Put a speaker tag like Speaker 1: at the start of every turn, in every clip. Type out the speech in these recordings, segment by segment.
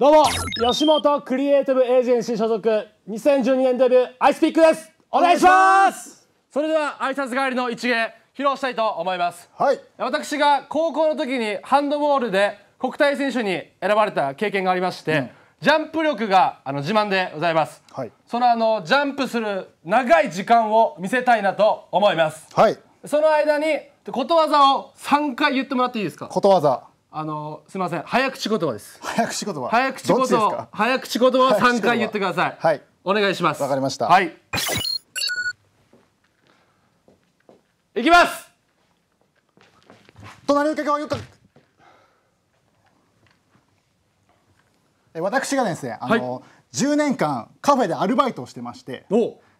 Speaker 1: どうも吉本クリエイティブエージェンシー所属2012年デビューアイスピックですお願いしますそれでは挨拶帰りの一芸披露したいと思いますはい私が高校の時にハンドボールで国体選手に選ばれた経験がありまして、うん、ジャンプ力があの自慢でございます、はい、そのあのジャンプする長い時間を見せたいなと思いますはいその間にことわざを3回言ってもらっていいですかことわざあのすみません早口言葉です早口言葉早口言葉早口言葉三3回言ってくださいはいお願いしますわかりましたはい
Speaker 2: いきます隣の客はよく私がですねあの、はい、10年間カフェでアルバイトをしてまして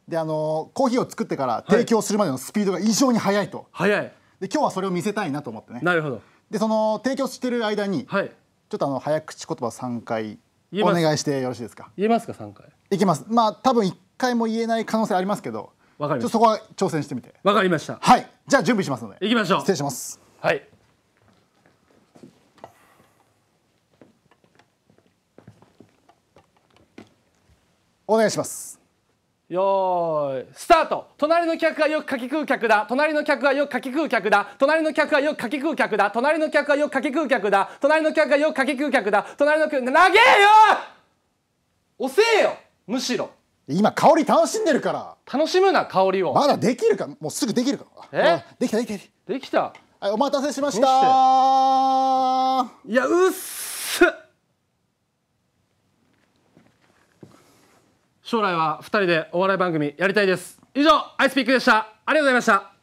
Speaker 2: であのコーヒーを作ってから提供するまでのスピードが異常に速いと、はい、で今日はそれを見せたいなと思ってねなるほどでその提供してる間に、はい、ちょっとあの早口言葉3回お願いしてよろしいですか言えますか3回いきますまあ多分1回も言えない可能性ありますけどわかりましたそこは挑戦してみてわかりましたはいじゃあ準備しますのでいきましょう失礼しますはい
Speaker 1: お願いしますよーいスタート隣の客はよくかき食う客だ隣の客はよくかき食う客だ隣の客はよくかき食う客だ隣の客はよくかき食う客だ隣の客はよくかき食う客だ隣の客長えよ遅えよ
Speaker 2: むしろ今香り楽しんでるから楽しむな香りをまだできるかもうすぐできるからえできたできたできたはいお待たせしましたいやうっす
Speaker 1: 将来は2人でお笑い番組やりたいです以上アイスピックでしたありがとうございました